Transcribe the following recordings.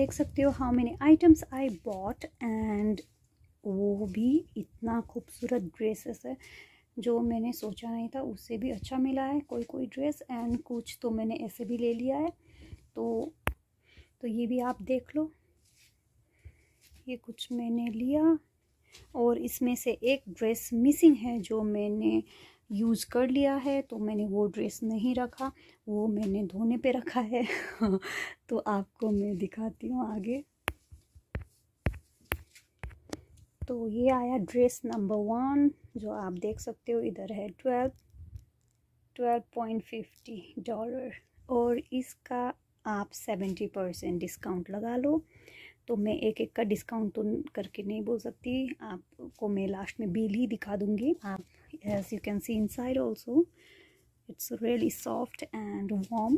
देख सकते हो how many items I bought and वो भी इतना खूबसूरत ड्रेसेस है जो मैंने सोचा नहीं था उससे भी अच्छा मिला है कोई कोई ड्रेस एंड कुछ तो मैंने ऐसे भी ले लिया है तो तो ये भी आप देख लो ये कुछ मैंने लिया और इसमें से एक ड्रेस मिसिंग है जो मैंने यूज़ कर लिया है तो मैंने वो ड्रेस नहीं रखा वो मैंने धोने पे रखा है तो आपको मैं दिखाती हूँ आगे तो ये आया ड्रेस नंबर वन जो आप देख सकते हो इधर है twelve twelve point fifty dollar और इसका आप सेवेंटी परसेंट डिस्काउंट लगा लो तो मैं एक एक का डिस्काउंट तो करके नहीं बोल सकती आपको मैं लास्ट में बिल ही दिखा दूँगी आप as you can see inside also it's really soft and warm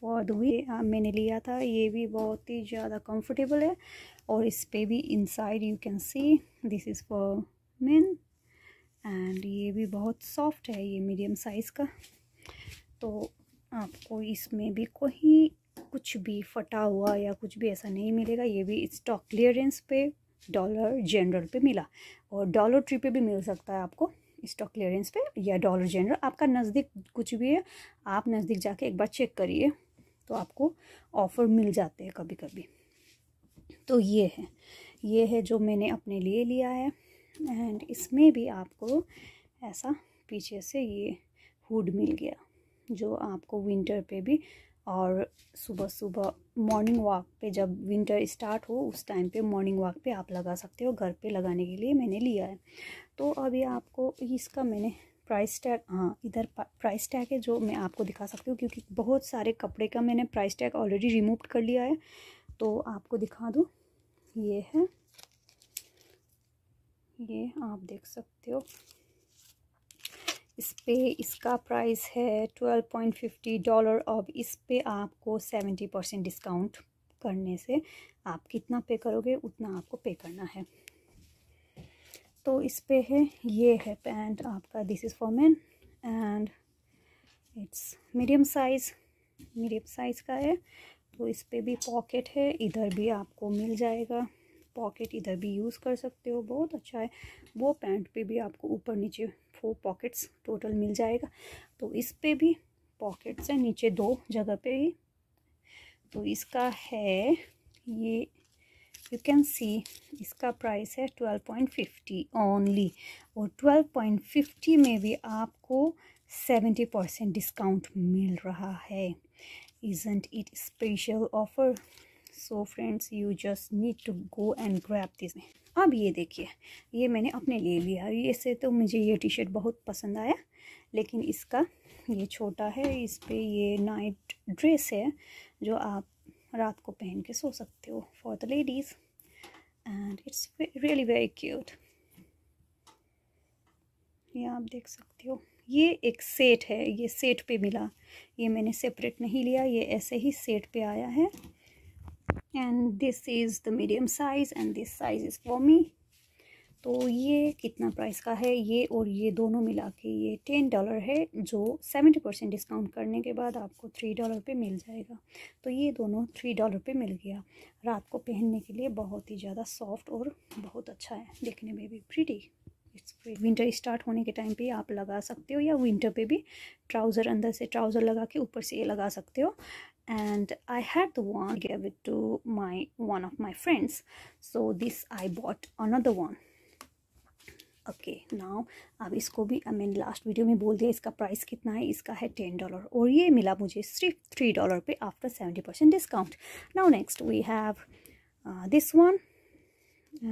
for the way मैंने लिया था ये भी बहुत ही ज़्यादा कंफर्टेबल है और इस पर भी inside you can see this is for men and ये भी बहुत सॉफ्ट है ये मीडियम साइज़ का तो आपको इसमें भी कोई कुछ भी फटा हुआ या कुछ भी ऐसा नहीं मिलेगा ये भी स्टॉक क्लियरेंस पे डॉलर जनरल पे मिला और डॉलर ट्री पे भी मिल सकता है आपको स्टॉक क्लियरेंस पे या डॉलर जनरल आपका नज़दीक कुछ भी है आप नज़दीक जाके एक बार चेक करिए तो आपको ऑफ़र मिल जाते हैं कभी कभी तो ये है ये है जो मैंने अपने लिए लिया है एंड इसमें भी आपको ऐसा पीछे से ये हुड मिल गया जो आपको विंटर पे भी और सुबह सुबह मॉर्निंग वॉक पे जब विंटर स्टार्ट हो उस टाइम पे मॉर्निंग वॉक पे आप लगा सकते हो घर पे लगाने के लिए मैंने लिया है तो अभी आपको इसका मैंने प्राइस टैग हाँ इधर प्राइस टैग है जो मैं आपको दिखा सकती हूँ क्योंकि बहुत सारे कपड़े का मैंने प्राइस टैग ऑलरेडी रिमूव कर लिया है तो आपको दिखा दूँ ये है ये आप देख सकते हो इस पर इसका प्राइस है ट्वेल्व पॉइंट फिफ्टी डॉलर अब इस पर आपको सेवेंटी परसेंट डिस्काउंट करने से आप कितना पे करोगे उतना आपको पे करना है तो इस पर है ये है पैंट आपका this is for man and it's medium size medium size का है तो इस पर भी पॉकेट है इधर भी आपको मिल जाएगा पॉकेट इधर भी यूज़ कर सकते हो बहुत अच्छा है वो पैंट पे भी आपको ऊपर नीचे फोर पॉकेट्स टोटल मिल जाएगा तो इस पे भी पॉकेट्स हैं नीचे दो जगह पे ही तो इसका है ये यू कैन सी इसका प्राइस है ट्वेल्व पॉइंट फिफ्टी ओनली और ट्वेल्व पॉइंट फिफ्टी में भी आपको सेवेंटी परसेंट डिस्काउंट मिल रहा है isn't it special offer so friends you just need to go and grab this अब ये देखिए ये मैंने अपने ले लिया ये तो मुझे ये टी शर्ट बहुत पसंद आया लेकिन इसका ये छोटा है इस पर ये नाइट ड्रेस है जो आप रात को पहन के सो सकते हो for the ladies and it's really very cute ये आप देख सकते हो ये एक सेट है ये सेट पे मिला ये मैंने सेपरेट नहीं लिया ये ऐसे ही सेट पे आया है and this is the medium size and this size is for me तो ये कितना प्राइस का है ये और ये दोनों मिला के ये टेन डॉलर है जो सेवेंटी परसेंट डिस्काउंट करने के बाद आपको थ्री डॉलर पे मिल जाएगा तो ये दोनों थ्री डॉलर पे मिल गया रात को पहनने के लिए बहुत ही ज़्यादा सॉफ्ट और बहुत अच्छा है देखने में भी प्रिटी इट्स विंटर स्टार्ट होने के टाइम पे आप लगा सकते हो या विंटर पे भी ट्राउज़र अंदर से ट्राउज़र लगा के ऊपर से ये लगा सकते हो and i had the one gave it to my one of my friends so this i bought another one okay now ab isko bhi i mean last video mein bol diya price kitna hai 10 dollar aur ye mila mujhe 3 dollar pe after 70% discount now next we have uh, this one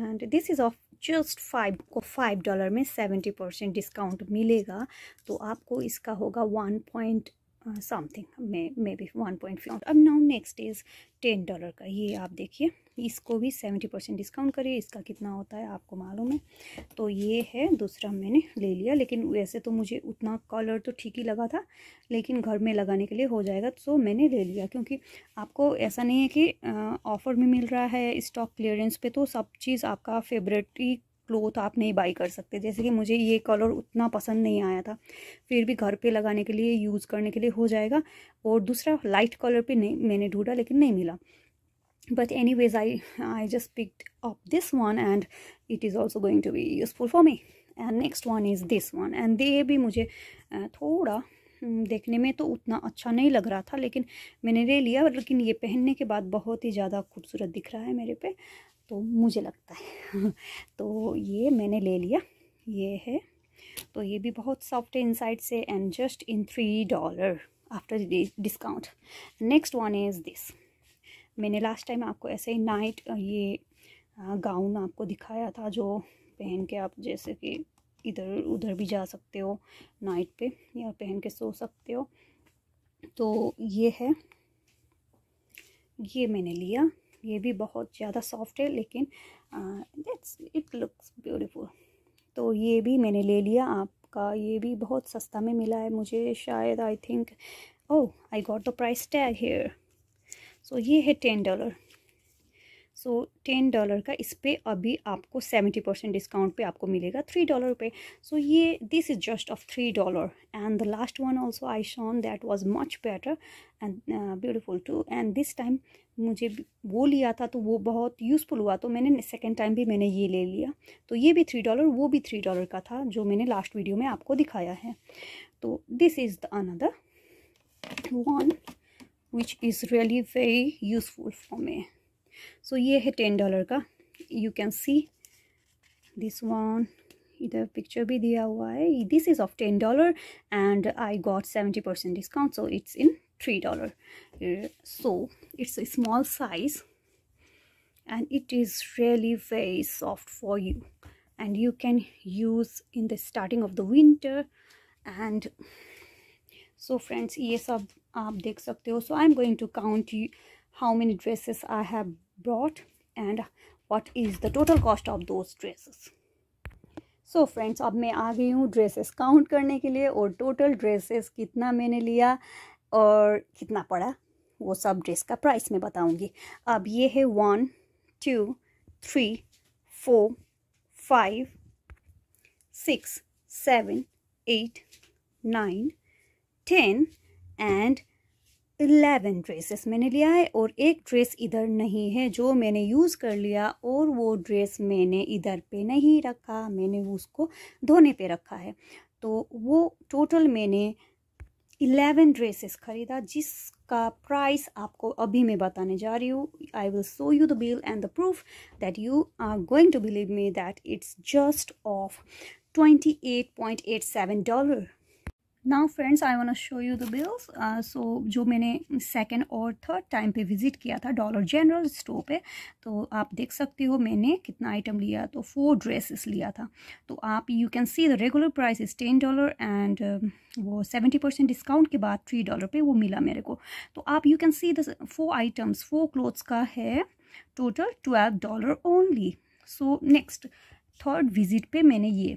and this is of just 5 को 5 70% discount मिलेगा तो आपको इसका होगा something may may be one point five अब now next is ten dollar का ये आप देखिए इसको भी सेवेंटी परसेंट डिस्काउंट करिए इसका कितना होता है आपको मालूम है तो ये है दूसरा मैंने ले लिया लेकिन वैसे तो मुझे उतना कलर तो ठीक ही लगा था लेकिन घर में लगाने के लिए हो जाएगा तो मैंने ले लिया क्योंकि आपको ऐसा नहीं है कि ऑफ़र में मिल रहा है स्टॉक क्लियरेंस पे तो सब चीज़ आपका फेवरेट ही क्लोथ तो आप नहीं बाई कर सकते जैसे कि मुझे ये कलर उतना पसंद नहीं आया था फिर भी घर पे लगाने के लिए यूज़ करने के लिए हो जाएगा और दूसरा लाइट कलर पे नहीं मैंने ढूंढा लेकिन नहीं मिला anyways I I just pick up this one and it is also going to be useful for me and next one is this one and they भी मुझे थोड़ा हम्म, देखने में तो उतना अच्छा नहीं लग रहा था लेकिन मैंने ले लिया लेकिन ये पहनने के बाद बहुत ही ज़्यादा खूबसूरत दिख रहा है मेरे पे तो मुझे लगता है तो ये मैंने ले लिया ये है तो ये भी बहुत सॉफ्ट है इनसाइड से and just in three dollar after discount next one is this मैंने लास्ट टाइम आपको ऐसे ही नाइट ये गाउन आपको दिखाया था जो पहन के आप जैसे कि इधर उधर भी जा सकते हो नाइट पे या पहन के सो सकते हो तो ये है ये मैंने लिया ये भी बहुत ज़्यादा सॉफ्ट है लेकिन इट्स इट लुक्स ब्यूटीफुल तो ये भी मैंने ले लिया आपका ये भी बहुत सस्ता में मिला है मुझे शायद I think oh I got the price tag here so ये है ten dollar so ten dollar का इस पर अभी आपको सेवेंटी परसेंट डिस्काउंट पे आपको मिलेगा थ्री डॉलर पे सो so, ये this is just off three dollar and the last one also I shown that was much better and beautiful too and this time मुझे वो लिया था तो वो बहुत यूज़फुल हुआ तो मैंने सेकेंड टाइम भी मैंने ये ले लिया तो ये भी थ्री डॉलर वो भी थ्री डॉलर का था जो मैंने लास्ट वीडियो में आपको दिखाया है तो this is the another one which is really very useful for me so so, ये है टेन डॉलर का you can see this one इधर पिक्चर भी दिया हुआ है this is off ten dollar and I got seventy percent discount so it's in three dollar so it's a small size and it is really very soft for you and you can use in the starting of the winter and so friends ये सब आप देख सकते हो. so i'm going to count you how many dresses i have brought and what is the total cost of those dresses so so friends अब मैं आ गई हूँ ड्रेसेस काउंट करने के लिए और टोटल ड्रेसेस कितना मैंने लिया और कितना पड़ा वो सब ड्रेस का प्राइस मैं बताऊँगी अब ये है one two three four five six seven eight nine ten and eleven dresses मैंने लिया है और एक ड्रेस इधर नहीं है जो मैंने यूज़ कर लिया और वो ड्रेस मैंने इधर पे नहीं रखा मैंने उसको धोने पे रखा है तो वो टोटल मैंने इलेवन ड्रेसेस ख़रीदा जिसका प्राइस आपको अभी मैं बताने जा रही हूँ I will show you the bill and the proof that you are going to believe me that it's just off twenty eight point eight seven dollar now friends I want show you the bills so जो मैंने second और third time पे visit किया था dollar general store पे तो आप देख सकते हो मैंने कितना आइटम लिया तो फोर ड्रेसेस लिया था तो आप you can see the regular price is ten dollar and वो सेवेंटी परसेंट डिस्काउंट के बाद थ्री डॉलर पे वो मिला मेरे को तो आप you can see the four items for clothes का है total twelve dollar only so next third visit पे मैंने ये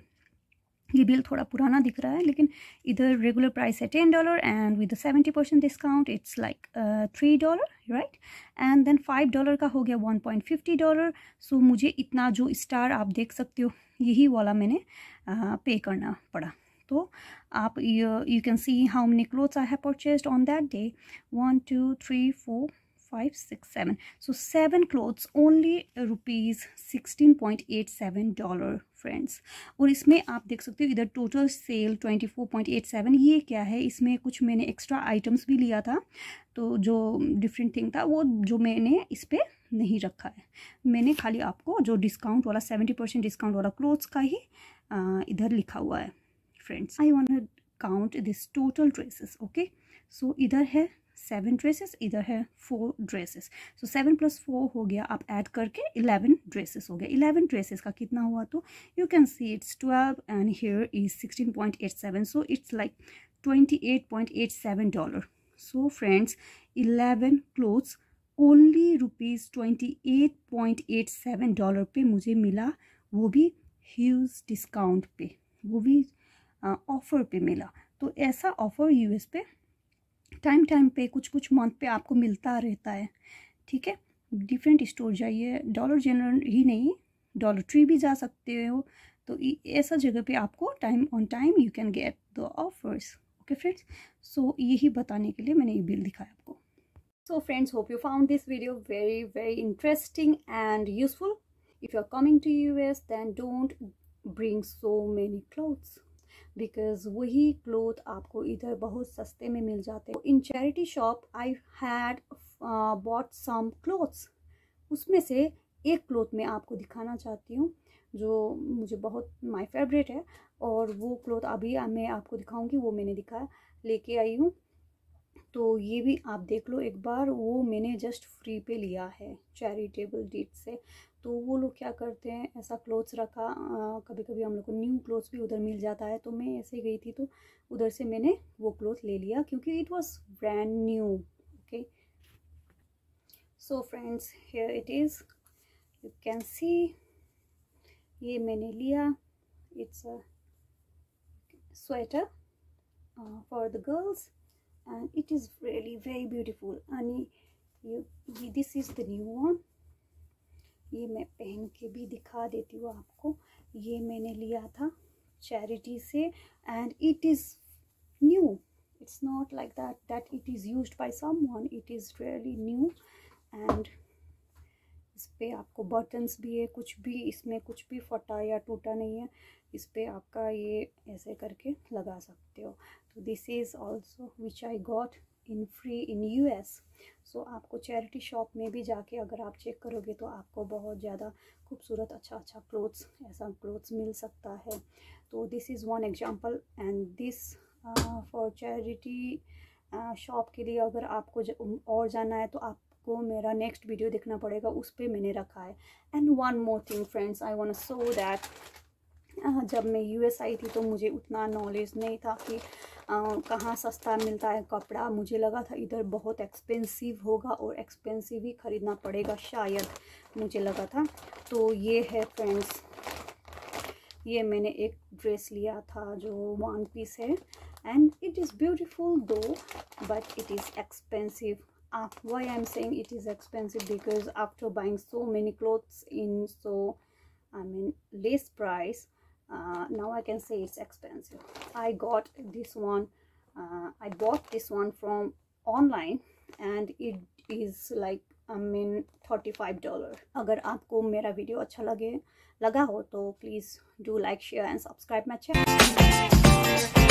ये बिल थोड़ा पुराना दिख रहा है लेकिन इधर रेगुलर प्राइस है ten dollar and with seventy percent discount it's like three dollar right and then five dollar का हो गया one point fifty dollar so मुझे इतना जो स्टार आप देख सकते हो यही वाला मैंने पे uh, करना पड़ा तो आप you can see how many clothes I have purchase on that day one two three four five six seven so seven clothes only rupees sixteen point eight seven dollar friends और इसमें आप देख सकते हो इधर टोटल सेल 24.87 ये क्या है इसमें कुछ मैंने एक्स्ट्रा आइटम्स भी लिया था तो जो डिफरेंट थिंग था वो जो मैंने इस पर नहीं रखा है मैंने खाली आपको जो डिस्काउंट वाला सेवेंटी परसेंट डिस्काउंट वाला क्लोथ्स का ही इधर लिखा हुआ है friends I want count this total dresses okay so इधर है सेवन ड्रेसेस इधर है four dresses so seven plus four हो गया आप ऐड करके इलेवन ड्रेसेस हो गया इलेवन ड्रेसेस का कितना हुआ तो you can see it's twelve and here is sixteen point eight seven so it's like twenty eight point eight seven dollar so friends eleven clothes only rupees twenty eight point eight seven dollar पे मुझे मिला वो भी huge discount पे वो भी offer uh, पे मिला तो ऐसा ऑफ़र यूएस पे टाइम टाइम पे कुछ कुछ मंथ पे आपको मिलता रहता है ठीक है डिफरेंट स्टोर जाइए डॉलर जनरल ही नहीं डॉलर ट्री भी जा सकते हो तो ऐसा जगह पे आपको time on time you can get the offers okay friends so यही बताने के लिए मैंने ये बिल दिखाया आपको so hope you found this video very very interesting and useful if you are coming to U S then don't bring so many clothes because वही cloth आपको इधर बहुत सस्ते में मिल जाते हैं in charity shop I had bought some clothes उसमें से एक क्लोथ में आपको दिखाना चाहती हूँ जो मुझे बहुत माय फेवरेट है और वो क्लोथ अभी मैं आपको दिखाऊंगी वो मैंने दिखा लेके आई हूँ तो ये भी आप देख लो एक बार वो मैंने जस्ट फ्री पे लिया है चैरिटेबल डीट से तो वो लोग क्या करते हैं ऐसा क्लोथ्स रखा आ, कभी कभी हम लोग को न्यू क्लोथ्स भी उधर मिल जाता है तो मैं ऐसे गई थी तो उधर से मैंने वो क्लोथ ले लिया क्योंकि it was brand new okay so friends here it is you can see ये मैंने लिया it's a sweater for the girls and it is really very and यानी this is the new one ये मैं पहन के भी दिखा देती हूँ आपको ये मैंने लिया था चैरिटी से and it is new not like that that it is use used some one it is really new and इस पर आपको बटन्स भी है कुछ भी इसमें कुछ भी फटा या टूटा नहीं है इस पर आपका ये ऐसे करके लगा सकते हो तो this is also which I got in free in S so आपको चैरिटी शॉप में भी जाके अगर आप चेक करोगे तो आपको बहुत ज़्यादा खूबसूरत अच्छा अच्छा क्लोथ्स ऐसा क्लोथ्स मिल सकता है तो this is one example and this for charity shop के लिए अगर आपको और जाना है तो आप आपको मेरा नेक्स्ट वीडियो देखना पड़ेगा उस पर मैंने रखा है and one more thing friends I want so that जब मैं यूएस आई थी तो मुझे उतना नॉलेज नहीं था कि कहाँ सस्ता मिलता है कपड़ा मुझे लगा था इधर बहुत एक्सपेंसिव होगा और एक्सपेंसिव ही ख़रीदना पड़ेगा शायद मुझे लगा था तो ये है फ्रेंड्स ये मैंने एक ड्रेस लिया था जो वन पीस है and it is beautiful though but it is expensive why I am saying it is expensive because after buying so many clothes in so I mean less price Uh, now I can say it's expensive. I got this one. Uh, I bought this one from online and it is like I mean $35. Agar aapko mera video acha lage, laga ho, please do like, share and subscribe my channel.